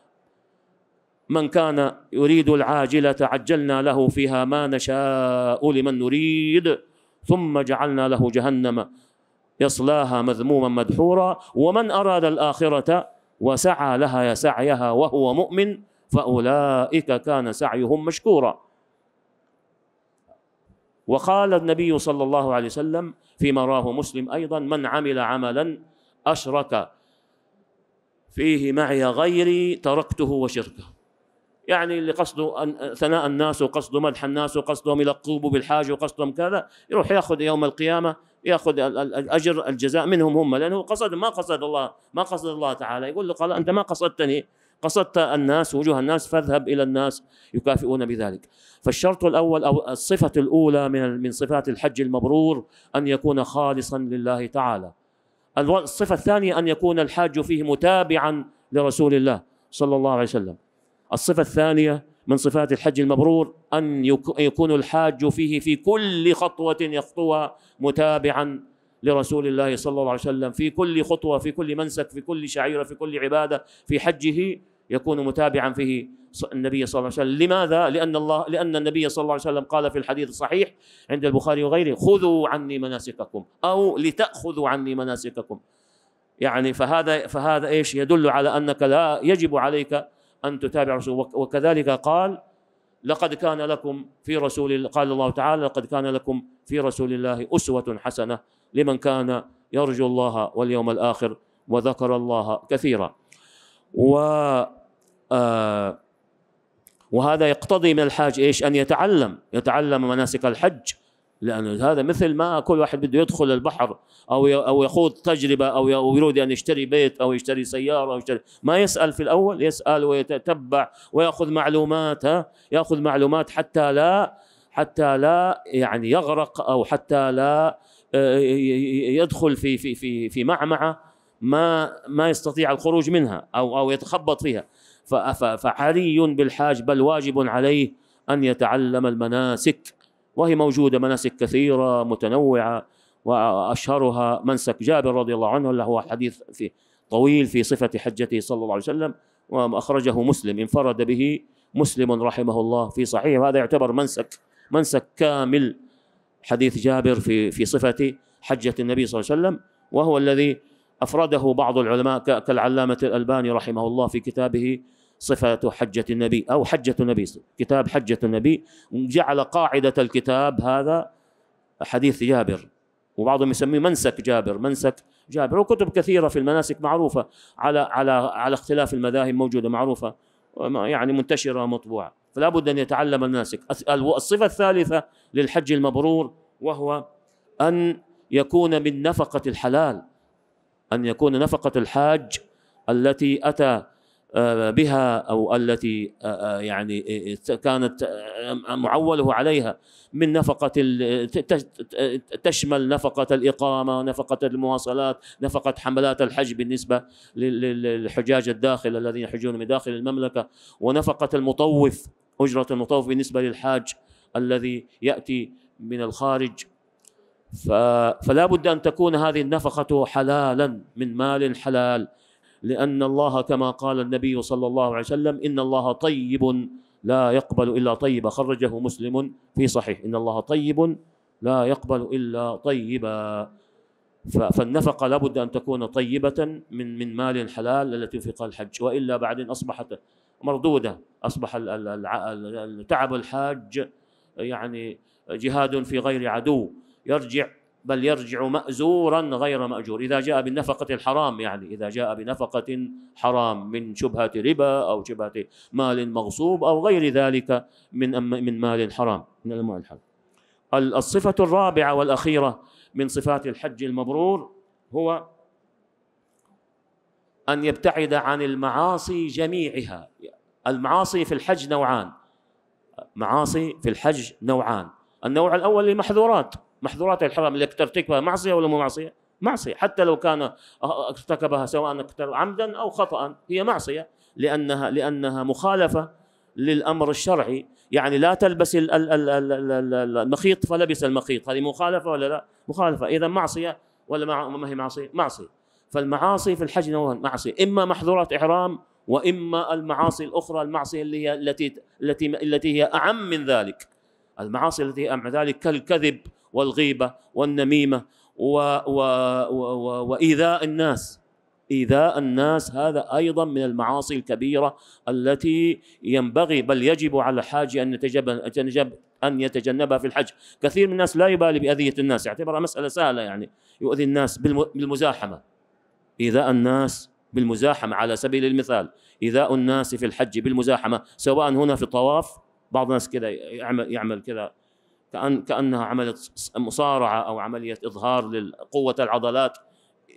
من كان يريد العاجله عجلنا له فيها ما نشاء لمن نريد ثم جعلنا له جهنم يصلاها مذموما مدحورا ومن أراد الآخرة وسعى لها سعيها وهو مؤمن فأولئك كان سعيهم مشكورا وقال النبي صلى الله عليه وسلم فيما راه مسلم أيضا من عمل عملا أشرك فيه معي غيري تركته وشركه يعني اللي قصده أن ثناء الناس وقصده مدح الناس وقصدهم يلقبوا بالحاج وقصدهم كذا يروح ياخذ يوم القيامه ياخذ الاجر الجزاء منهم هم لانه قصد ما قصد الله ما قصد الله تعالى يقول له قال انت ما قصدتني قصدت الناس وجوه الناس فاذهب الى الناس يكافئون بذلك فالشرط الاول او الصفه الاولى من من صفات الحج المبرور ان يكون خالصا لله تعالى الصفه الثانيه ان يكون الحاج فيه متابعا لرسول الله صلى الله عليه وسلم الصفه الثانيه من صفات الحج المبرور ان يكون الحاج فيه في كل خطوه يخطوها متابعا لرسول الله صلى الله عليه وسلم في كل خطوه في كل منسك في كل شعيره في كل عباده في حجه يكون متابعا فيه النبي صلى الله عليه وسلم لماذا لان الله لان النبي صلى الله عليه وسلم قال في الحديث الصحيح عند البخاري وغيره خذوا عني مناسككم او لتاخذوا عني مناسككم يعني فهذا فهذا ايش يدل على انك لا يجب عليك أن تتابع رسول وكذلك قال لقد كان لكم في رسول قال الله تعالى لقد كان لكم في رسول الله أسوة حسنة لمن كان يرجو الله واليوم الآخر وذكر الله كثيرا و آه، وهذا يقتضي من الحاج ايش؟ ان يتعلم، يتعلم مناسك الحج لأنه هذا مثل ما كل واحد بده يدخل البحر أو أو يخوض تجربة أو يريد أن يشتري بيت أو يشتري سيارة أو يشتري ما يسأل في الأول يسأل ويتتبع ويأخذ معلومات ها يأخذ معلومات حتى لا حتى لا يعني يغرق أو حتى لا آه، يدخل في في في في معمعة ما ما يستطيع الخروج منها أو أو يتخبط فيها فحري بالحاج بل واجب عليه أن يتعلم المناسك وهي موجودة مناسك كثيرة متنوعة وأشهرها منسك جابر رضي الله عنه اللي هو حديث في طويل في صفة حجته صلى الله عليه وسلم وأخرجه مسلم انفرد به مسلم رحمه الله في صحيح هذا يعتبر منسك منسك كامل حديث جابر في في صفة حجة النبي صلى الله عليه وسلم وهو الذي أفرده بعض العلماء كالعلامة الألباني رحمه الله في كتابه صفة حجة النبي أو حجة النبي كتاب حجة النبي جعل قاعدة الكتاب هذا حديث جابر وبعضهم يسميه منسك جابر منسك جابر وكتب كثيرة في المناسك معروفة على على على اختلاف المذاهب موجودة معروفة يعني منتشرة مطبوعة فلا بد أن يتعلم المناسك الصفة الثالثة للحج المبرور وهو أن يكون من نفقة الحلال أن يكون نفقة الحاج التي أتى آه، بها او التي آه، آه، يعني كانت معوله عليها من نفقه تشمل نفقه الاقامه نفقه المواصلات نفقه حملات الحج بالنسبه للحجاج الداخل الذين يحجون من داخل المملكه ونفقه المطوف اجره المطوف بالنسبه للحاج الذي ياتي من الخارج فلا بد ان تكون هذه النفقه حلالا من مال حلال لأن الله كما قال النبي صلى الله عليه وسلم إن الله طيب لا يقبل إلا طيبا خرجه مسلم في صحيح إن الله طيب لا يقبل إلا طيبا فالنفقة لابد أن تكون طيبة من من مال حلال التي ينفقها الحج وإلا إن أصبحت مردودة أصبح تعب الحاج يعني جهاد في غير عدو يرجع بل يرجع مأزورا غير مأجور إذا جاء بالنفقة الحرام يعني إذا جاء بنفقة حرام من شبهة ربا أو شبهة مال مغصوب أو غير ذلك من من مال حرام من المال الحرام الصفة الرابعة والأخيرة من صفات الحج المبرور هو أن يبتعد عن المعاصي جميعها المعاصي في الحج نوعان معاصي في الحج نوعان النوع الأول المحظورات محظورات الحرام اللي ترتكبها معصيه ولا مو معصيه؟ معصيه حتى لو كان ارتكبها سواء عمدا او خطا هي معصيه لانها لانها مخالفه للامر الشرعي يعني لا تلبس المخيط فلبس المخيط هذه مخالفه ولا لا؟ مخالفه اذا معصيه ولا ما هي معصيه؟ معصيه فالمعاصي في الحج نوعان معصيه اما محظورات احرام واما المعاصي الاخرى المعصيه اللي هي التي التي التي هي اعم من ذلك المعاصي التي هي اعم من ذلك كالكذب والغيبه والنميمه و و و و وايذاء الناس ايذاء الناس هذا ايضا من المعاصي الكبيره التي ينبغي بل يجب على الحاج ان يتجنب ان يتجنبها في الحج، كثير من الناس لا يبالي باذيه الناس يعتبرها مساله سهله يعني يؤذي الناس بالمزاحمه ايذاء الناس بالمزاحمه على سبيل المثال ايذاء الناس في الحج بالمزاحمه سواء هنا في الطواف بعض الناس كذا يعمل يعمل كذا كأن كأنها عملت مصارعة أو عملية إظهار لقوة العضلات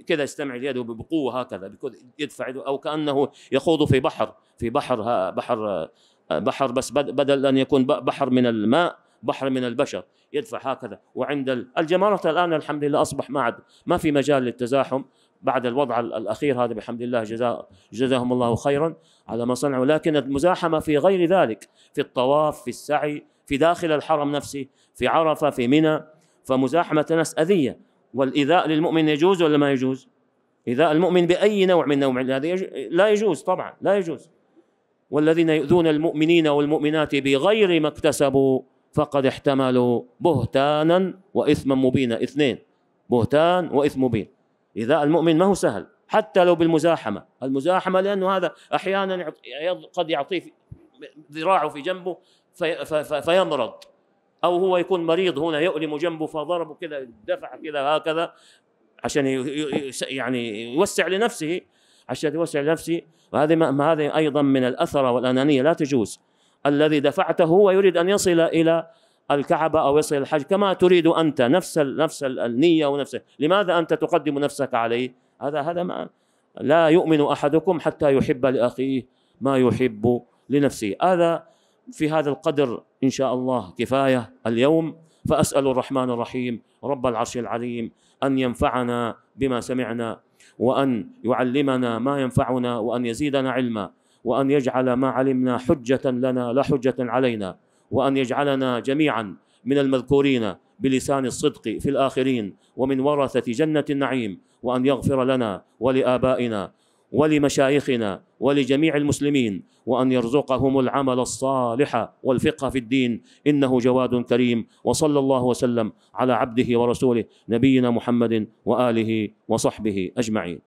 كذا يستمع اليد بقوة هكذا يدفع أو كأنه يخوض في بحر في بحر ها بحر بحر بس بدل أن يكون بحر من الماء بحر من البشر يدفع هكذا وعند الجمارة الآن الحمد لله أصبح ما عاد ما في مجال للتزاحم بعد الوضع الأخير هذا بحمد الله جزاء جزاهم الله خيرا على ما صنعوا لكن المزاحمة في غير ذلك في الطواف في السعي في داخل الحرم نفسه في عرفة في منى فمزاحمة الناس أذية والإيذاء للمؤمن يجوز ولا ما يجوز؟ إيذاء المؤمن بأي نوع من نوع هذا لا يجوز طبعا لا يجوز والذين يؤذون المؤمنين والمؤمنات بغير ما اكتسبوا فقد احتملوا بهتانا وإثما مبينا اثنين بهتان وإثم مبين إيذاء المؤمن ما هو سهل حتى لو بالمزاحمة المزاحمة لأنه هذا أحيانا قد يعطيه ذراعه في جنبه في فيمرض او هو يكون مريض هنا يؤلم جنبه فضربه كذا دفع كذا هكذا عشان يعني يوسع لنفسه عشان يوسع لنفسه وهذه ما هذه ايضا من الاثره والانانيه لا تجوز الذي دفعته هو يريد ان يصل الى الكعبه او يصل الحج كما تريد انت نفس نفس النيه ونفس لماذا انت تقدم نفسك عليه؟ هذا هذا ما لا يؤمن احدكم حتى يحب لاخيه ما يحب لنفسه هذا في هذا القدر ان شاء الله كفايه اليوم فاسال الرحمن الرحيم رب العرش العليم ان ينفعنا بما سمعنا وان يعلمنا ما ينفعنا وان يزيدنا علما وان يجعل ما علمنا حجه لنا لا حجه علينا وان يجعلنا جميعا من المذكورين بلسان الصدق في الاخرين ومن ورثه جنه النعيم وان يغفر لنا ولابائنا ولمشايخنا ولجميع المسلمين وان يرزقهم العمل الصالح والفقه في الدين انه جواد كريم وصلى الله وسلم على عبده ورسوله نبينا محمد واله وصحبه اجمعين